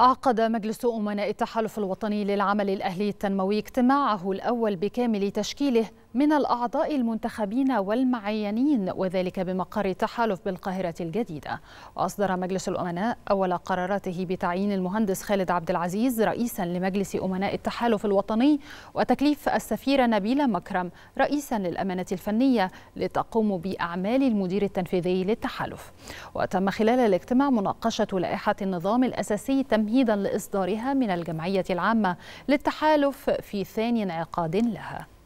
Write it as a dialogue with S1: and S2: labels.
S1: عقد مجلس أمناء التحالف الوطني للعمل الأهلي التنموي اجتماعه الأول بكامل تشكيله من الأعضاء المنتخبين والمعينين وذلك بمقر التحالف بالقاهرة الجديدة وأصدر مجلس الأمناء أول قراراته بتعيين المهندس خالد عبد العزيز رئيسا لمجلس أمناء التحالف الوطني وتكليف السفيرة نبيلة مكرم رئيسا للأمانة الفنية لتقوم بأعمال المدير التنفيذي للتحالف وتم خلال الاجتماع مناقشة لائحة النظام الأساسي تمهيدا لإصدارها من الجمعية العامة للتحالف في ثاني انعقاد لها